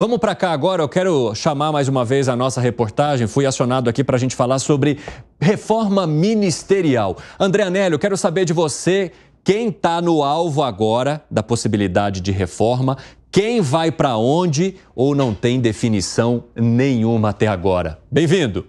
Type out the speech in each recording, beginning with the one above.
Vamos para cá agora, eu quero chamar mais uma vez a nossa reportagem. Fui acionado aqui para a gente falar sobre reforma ministerial. André Anelli, eu quero saber de você quem está no alvo agora da possibilidade de reforma, quem vai para onde ou não tem definição nenhuma até agora. Bem-vindo!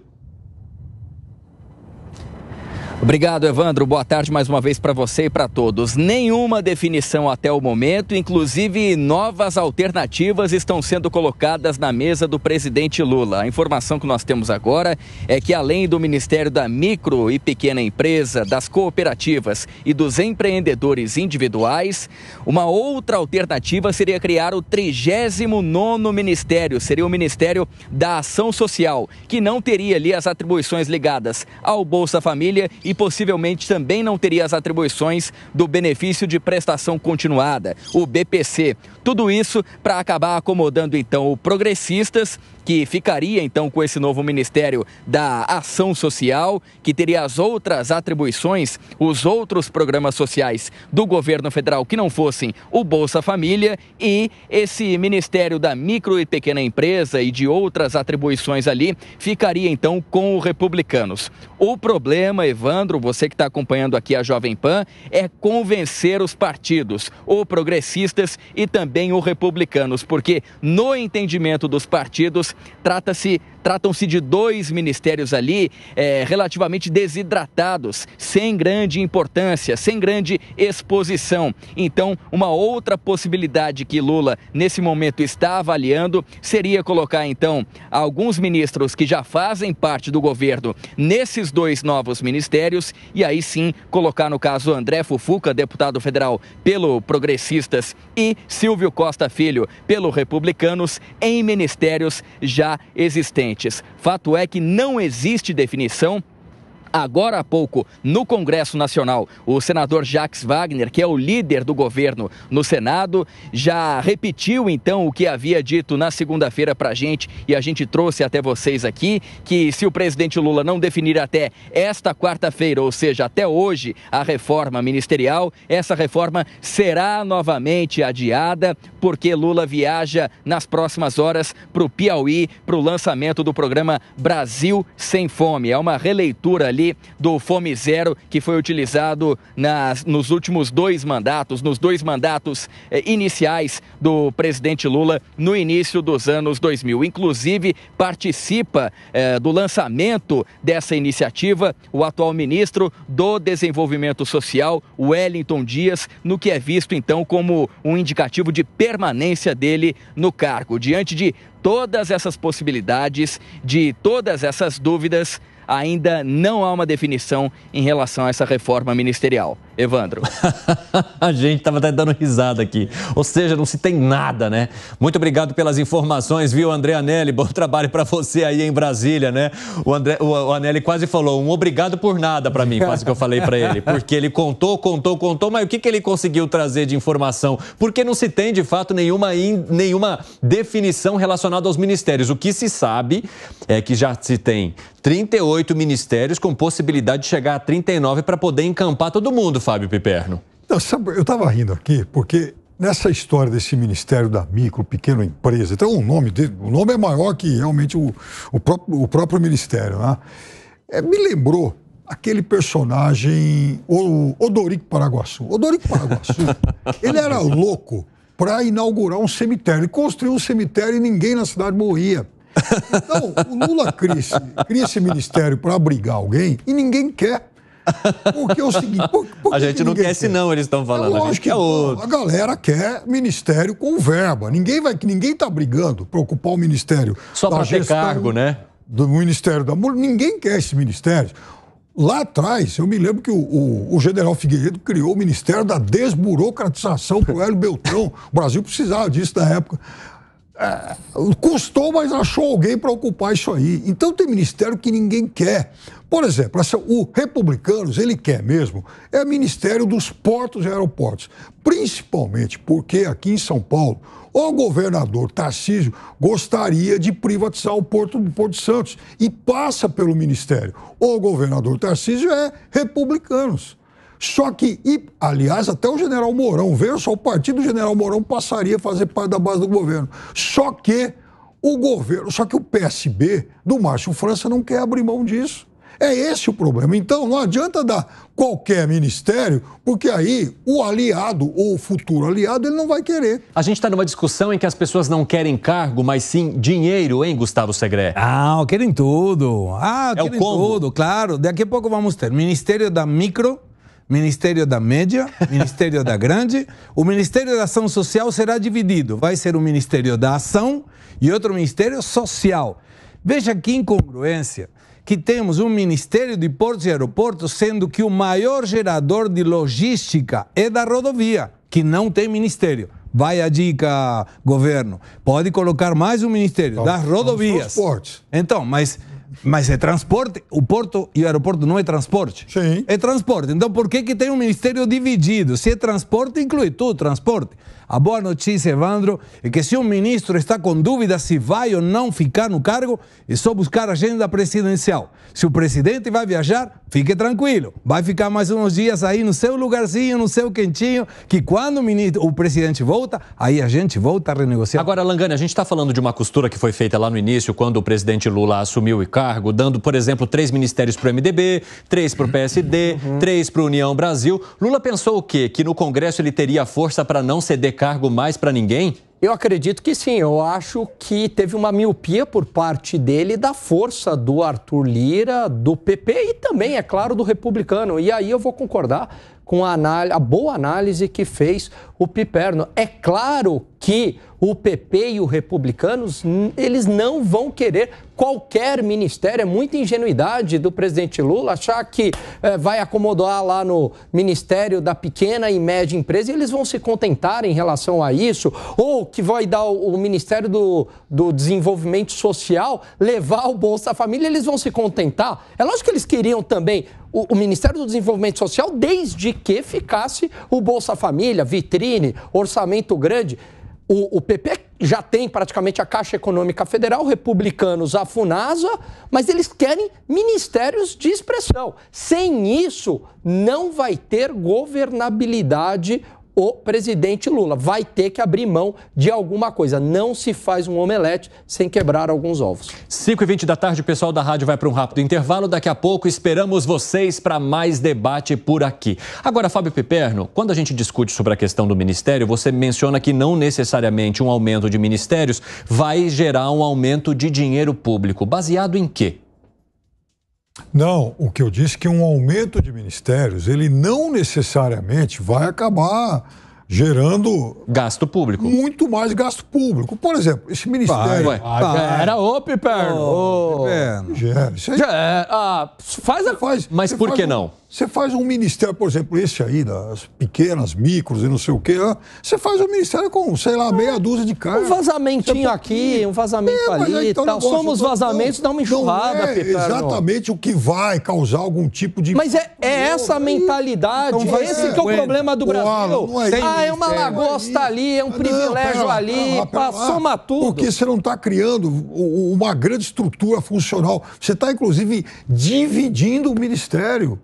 Obrigado, Evandro. Boa tarde mais uma vez para você e para todos. Nenhuma definição até o momento, inclusive novas alternativas estão sendo colocadas na mesa do presidente Lula. A informação que nós temos agora é que, além do Ministério da Micro e Pequena Empresa, das cooperativas e dos empreendedores individuais, uma outra alternativa seria criar o 39 Ministério, seria o Ministério da Ação Social, que não teria ali as atribuições ligadas ao Bolsa Família e e possivelmente também não teria as atribuições do benefício de prestação continuada, o BPC. Tudo isso para acabar acomodando então o progressistas que ficaria então com esse novo Ministério da Ação Social, que teria as outras atribuições, os outros programas sociais do governo federal que não fossem o Bolsa Família e esse Ministério da Micro e Pequena Empresa e de outras atribuições ali, ficaria então com os Republicanos. O problema, Evandro, você que está acompanhando aqui a Jovem Pan, é convencer os partidos, o Progressistas e também o Republicanos, porque no entendimento dos partidos, Trata-se Tratam-se de dois ministérios ali é, relativamente desidratados, sem grande importância, sem grande exposição. Então, uma outra possibilidade que Lula, nesse momento, está avaliando seria colocar, então, alguns ministros que já fazem parte do governo nesses dois novos ministérios e aí sim colocar, no caso, André Fufuca, deputado federal pelo Progressistas, e Silvio Costa Filho, pelo Republicanos, em ministérios já existentes. Fato é que não existe definição Agora há pouco, no Congresso Nacional, o senador Jacques Wagner, que é o líder do governo no Senado, já repetiu então o que havia dito na segunda-feira para a gente e a gente trouxe até vocês aqui que se o presidente Lula não definir até esta quarta-feira, ou seja, até hoje, a reforma ministerial, essa reforma será novamente adiada porque Lula viaja nas próximas horas para o Piauí para o lançamento do programa Brasil Sem Fome. É uma releitura ali ali do Fome Zero, que foi utilizado nas, nos últimos dois mandatos, nos dois mandatos eh, iniciais do presidente Lula no início dos anos 2000. Inclusive, participa eh, do lançamento dessa iniciativa o atual ministro do Desenvolvimento Social, Wellington Dias, no que é visto então como um indicativo de permanência dele no cargo. Diante de todas essas possibilidades, de todas essas dúvidas, ainda não há uma definição em relação a essa reforma ministerial. Evandro. a gente estava até dando risada aqui. Ou seja, não se tem nada, né? Muito obrigado pelas informações, viu, André Anelli? Bom trabalho para você aí em Brasília, né? O, André, o, o Anelli quase falou um obrigado por nada para mim, quase que eu falei para ele. Porque ele contou, contou, contou, mas o que, que ele conseguiu trazer de informação? Porque não se tem, de fato, nenhuma, in, nenhuma definição relacionada aos ministérios. O que se sabe é que já se tem 38 ministérios com possibilidade de chegar a 39 para poder encampar todo mundo, Fábio Piperno. Não, sabe, eu estava rindo aqui porque nessa história desse Ministério da Micro, Pequena Empresa, então o nome, dele, o nome é maior que realmente o, o, próprio, o próprio Ministério. Né? É, me lembrou aquele personagem, o Odorico Paraguaçu. Odorico Paraguaçu, ele era louco para inaugurar um cemitério. Ele construiu um cemitério e ninguém na cidade morria. Então, o Lula cria esse, cria esse ministério para abrigar alguém e ninguém quer. Porque é o seguinte. Por, por a gente não quer, quer esse, não, eles estão falando. É a, então, que, outro. a galera quer ministério com verba. Ninguém vai, ninguém está brigando para ocupar o ministério. Só para ter cargo, né? Do Ministério da Mulher. Ninguém quer esse ministério Lá atrás, eu me lembro que o, o, o, general Figueiredo criou o Ministério da Desburocratização para o Hélio Beltrão. O Brasil precisava disso na época. É, custou, mas achou alguém para ocupar isso aí. Então tem ministério que ninguém quer. Por exemplo, o Republicanos, ele quer mesmo, é o Ministério dos Portos e Aeroportos. Principalmente porque aqui em São Paulo, o governador Tarcísio gostaria de privatizar o Porto do Porto de Santos e passa pelo Ministério. O governador Tarcísio é Republicanos. Só que, e, aliás, até o general Mourão veio, só o partido do general Mourão passaria a fazer parte da base do governo. Só que o governo, só que o PSB do Márcio França não quer abrir mão disso. É esse o problema. Então, não adianta dar qualquer ministério, porque aí o aliado ou o futuro aliado ele não vai querer. A gente está numa discussão em que as pessoas não querem cargo, mas sim dinheiro, hein, Gustavo Segre Ah, querem tudo. Ah, é querem tudo, claro. Daqui a pouco vamos ter Ministério da Micro Ministério da Média, Ministério da Grande. O Ministério da Ação Social será dividido. Vai ser o Ministério da Ação e outro Ministério Social. Veja que incongruência que temos um Ministério de Portos e Aeroportos, sendo que o maior gerador de logística é da rodovia, que não tem ministério. Vai a dica, governo. Pode colocar mais um ministério então, das rodovias. Então, mas mas é transporte. O porto e o aeroporto não é transporte. Sim. É transporte. Então por que, que tem um ministério dividido? Se é transporte, inclui tudo transporte. A boa notícia, Evandro, é que se um ministro está com dúvida se vai ou não ficar no cargo, é só buscar a agenda presidencial. Se o presidente vai viajar, fique tranquilo. Vai ficar mais uns dias aí no seu lugarzinho, no seu quentinho, que quando o, ministro, o presidente volta, aí a gente volta a renegociar. Agora, Langani, a gente está falando de uma costura que foi feita lá no início, quando o presidente Lula assumiu o cargo, dando, por exemplo, três ministérios para o MDB, três para o PSD, uhum. três para o União Brasil. Lula pensou o quê? Que no Congresso ele teria força para não ceder cargo mais para ninguém? Eu acredito que sim. Eu acho que teve uma miopia por parte dele da força do Arthur Lira, do PP e também, é claro, do republicano. E aí eu vou concordar com a, a boa análise que fez o Piperno. É claro que o PP e os republicanos, hum, eles não vão querer qualquer ministério. É muita ingenuidade do presidente Lula achar que é, vai acomodar lá no Ministério da Pequena e Média Empresa e eles vão se contentar em relação a isso, ou que vai dar o, o Ministério do, do Desenvolvimento Social, levar o Bolsa Família, eles vão se contentar. É lógico que eles queriam também o, o, Ministério do Desenvolvimento Social desde que ficasse o Bolsa Família, vitrine, orçamento grande. O, o, PP já tem praticamente a Caixa Econômica Federal, republicanos, a FUNASA, mas eles querem ministérios de expressão. Sem isso, não vai ter governabilidade o presidente Lula. Vai ter que abrir mão de alguma coisa. Não se faz um omelete sem quebrar alguns ovos. 5 e 20 da tarde, o pessoal da rádio vai para um rápido intervalo. Daqui a pouco esperamos vocês para mais debate por aqui. Agora, Fábio Piperno, quando a gente discute sobre a questão do ministério, você menciona que não necessariamente um aumento de ministérios vai gerar um aumento de dinheiro público. Baseado em quê? Não, o que eu disse é que um aumento de ministérios, ele não necessariamente vai acabar gerando gasto público. Muito mais gasto público. Por exemplo, esse ministério. Vai, vai, vai. Pera, ô, Piperno. Ô, Piperno. Gera. É, isso aí... Gera. É, ah, faz a. Faz, Mas por faz que um... não? Você faz um ministério, por exemplo, esse aí, das pequenas, micros e não sei o quê. Você faz um ministério com, sei lá, meia dúzia de caras. Um vazamentinho aqui, um vazamento é, ali então Somos vazamentos, dá uma enxurrada, não é exatamente o que vai causar algum tipo de... Mas é, é essa mentalidade, então vai, esse que é o problema do Brasil. Uau, é ah, é uma é lagosta ali, é um não, privilégio pera, ali, passou soma tudo. Porque você não está criando uma grande estrutura funcional. Você está, inclusive, dividindo o ministério.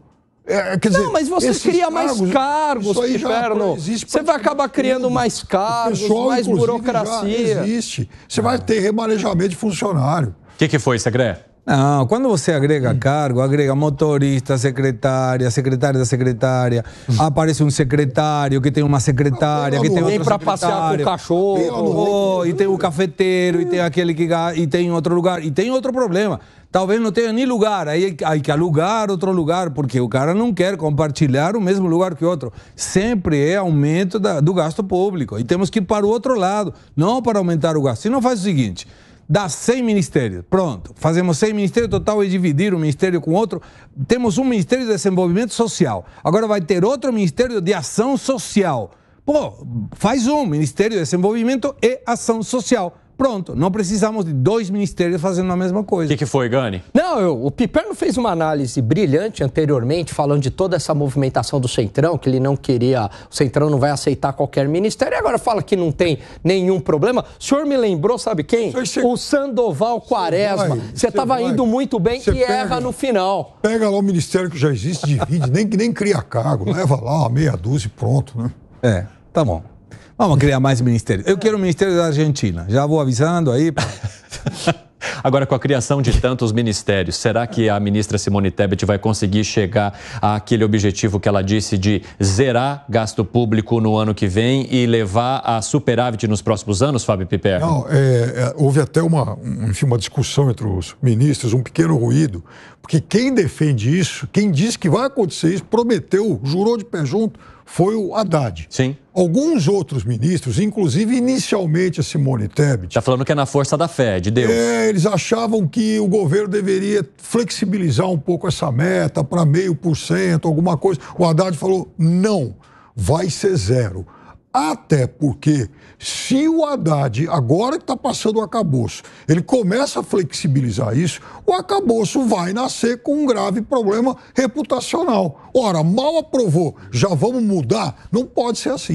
É, é dizer, não, mas você cria cargos, mais cargos, Piperno. Você vai acabar criando mais cargos, pessoal, mais burocracia. existe. Você ah. vai ter remanejamento de funcionário. O que, que foi, Segré? Não, quando você agrega hum. cargo, agrega motorista, secretária, secretária da secretária, hum. aparece um secretário que tem uma secretária, que tem outro para passear com o cachorro, oh, e tem o cafeteiro, e tem aquele que e tem outro lugar, e tem outro problema. Talvez não tenha nem lugar, aí é aí que alugar outro lugar, porque o cara não quer compartilhar o mesmo lugar que o outro. Sempre é aumento da, do gasto público. E temos que ir para o outro lado, não para aumentar o gasto. Se não faz o seguinte, dá 100 ministérios. Pronto, fazemos 100 ministérios total e dividir um ministério com outro. Temos um ministério de desenvolvimento social. Agora vai ter outro ministério de ação social. Pô, faz um ministério de desenvolvimento e ação social. Pronto, não precisamos de dois ministérios fazendo a mesma coisa. O que, que, foi, Gani? Não, eu, o Piperno fez uma análise brilhante anteriormente, falando de toda essa movimentação do Centrão, que ele não queria, o Centrão não vai aceitar qualquer ministério, e agora fala que não tem nenhum problema. O senhor me lembrou, sabe quem? O Sandoval Quaresma. Você estava indo muito bem Cê e pega, erra no final. Pega lá o ministério que já existe, divide, nem, nem cria cargo, leva lá uma meia dúzia e pronto, né? É, tá bom. Vamos criar mais ministérios. Eu quero o Ministério da Argentina. Já vou avisando aí. Agora, com a criação de tantos ministérios, será que a ministra Simone Tebet vai conseguir chegar àquele objetivo que ela disse de zerar gasto público no ano que vem e levar a superávit nos próximos anos, Fábio Piper? Não, é, é, houve até uma, enfim, uma discussão entre os ministros, um pequeno ruído, porque quem defende isso, quem diz que vai acontecer isso, prometeu, jurou de pé junto foi o Haddad. Sim. Alguns outros ministros, inclusive inicialmente a Simone Tebet. Está falando que é na força da fé, de Deus. É, eles achavam que o governo deveria flexibilizar um pouco essa meta para meio por cento, alguma coisa. O Haddad falou: não, vai ser zero. Até porque, se o Haddad, agora que está passando o acabouço, ele começa a flexibilizar isso, o acabouço vai nascer com um grave problema reputacional. Ora, mal aprovou, já vamos mudar? Não pode ser assim.